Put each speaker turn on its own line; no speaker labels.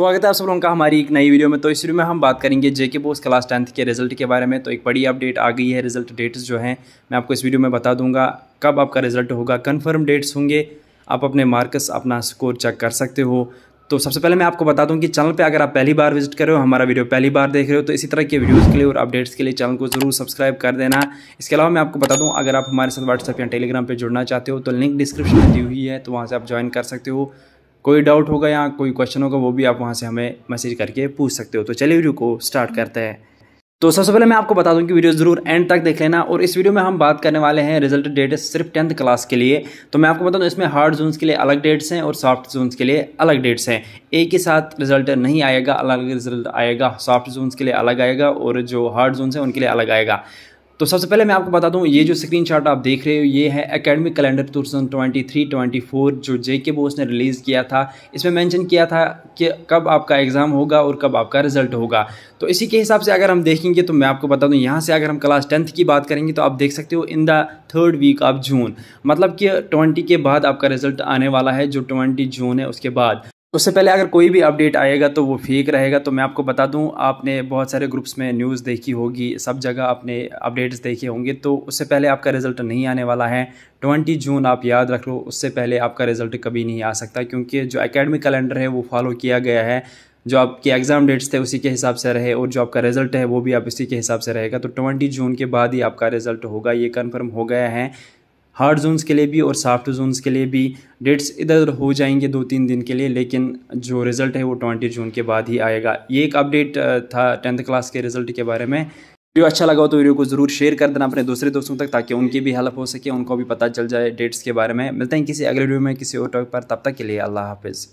स्वागत है आप सब लोगों का हमारी एक नई वीडियो में तो इस वीडियो में हम बात करेंगे जेके बोस क्लास टेंथ के रिजल्ट के बारे में तो एक बड़ी अपडेट आ गई है रिजल्ट डेट्स जो हैं मैं आपको इस वीडियो में बता दूंगा कब आपका रिजल्ट होगा कंफर्म डेट्स होंगे आप अपने मार्क्स अपना स्कोर चेक कर सकते हो तो सबसे पहले मैं आपको बता दूँ कि चैनल पर अगर आप पहली बार विजिट कर रहे हो हमारा वीडियो पहली बार देख रहे हो तो इसी तरह के वीडियोज़ के लिए और अपडेट्स के लिए चैनल को जरूर सब्सक्राइब कर देना इसके अलावा मैं आपको बता दूँ अगर आप हमारे साथ व्हाट्सएप या टेलीग्राम पर जुड़ना चाहते हो तो लिंक डिस्क्रिप्शन में दी हुई है तो वहाँ से आप ज्वाइन कर सकते हो कोई डाउट होगा या कोई क्वेश्चन होगा वो भी आप वहाँ से हमें मैसेज करके पूछ सकते हो तो चलिए वीडियो को स्टार्ट करते हैं तो सबसे पहले मैं आपको बता दूं कि वीडियो जरूर एंड तक देख लेना और इस वीडियो में हम बात करने वाले हैं रिजल्ट डेट सिर्फ टेंथ क्लास के लिए तो मैं आपको बता दूं इसमें हार्ड जोन्स के लिए अलग डेट्स हैं और सॉफ्ट जोन्स के लिए अलग डेट्स हैं एक ही साथ रिजल्ट नहीं आएगा अलग अलग रिजल्ट आएगा सॉफ्ट जोन्स के लिए अलग आएगा और जो हार्ड जोन्स हैं उनके लिए अलग आएगा तो सबसे पहले मैं आपको बता दूं ये जो शॉट आप देख रहे हो ये है academic calendar two twenty four जो जे के बोस ने रिलीज़ किया था इसमें मेंशन किया था कि कब आपका एग्ज़ाम होगा और कब आपका रिजल्ट होगा तो इसी के हिसाब से अगर हम देखेंगे तो मैं आपको बता दूं यहाँ से अगर हम क्लास टेंथ की बात करेंगे तो आप देख सकते हो in the third week of June मतलब कि ट्वेंटी के बाद आपका रिजल्ट आने वाला है जो ट्वेंटी जून है उसके बाद उससे पहले अगर कोई भी अपडेट आएगा तो वो फेक रहेगा तो मैं आपको बता दूं आपने बहुत सारे ग्रुप्स में न्यूज़ देखी होगी सब जगह आपने अपडेट्स देखे होंगे तो उससे पहले आपका रिजल्ट नहीं आने वाला है 20 जून आप याद रख लो उससे पहले आपका रिजल्ट कभी नहीं आ सकता क्योंकि जो एकेडमिक कैलेंडर है वो फॉलो किया गया है जो आपके एग्ज़ाम डेट्स थे उसी के हिसाब से रहे और जो आपका रिजल्ट है वो भी आप इसी के हिसाब से रहेगा तो ट्वेंटी जून के बाद ही आपका रिजल्ट होगा ये कन्फर्म हो गया है हार्ड जोन्स के लिए भी और सॉफ्ट जोन्स के लिए भी डेट्स इधर उधर हो जाएंगे दो तीन दिन के लिए लेकिन जो रिज़ल्ट है वो ट्वेंटी जून के बाद ही आएगा ये एक अपडेट था टेंथ क्लास के रिज़ल्ट के बारे में वीडियो अच्छा लगा हो तो वीडियो को ज़रूर शेयर कर देना अपने दूसरे दोस्तों तक ताकि उनकी भी हेल्प हो सके उनको भी पता चल जाए डेट्स के बारे में मिलते हैं किसी अगले वीडियो में किसी और टॉपिक पर तब तक के लिए अल्लाह हाफिज़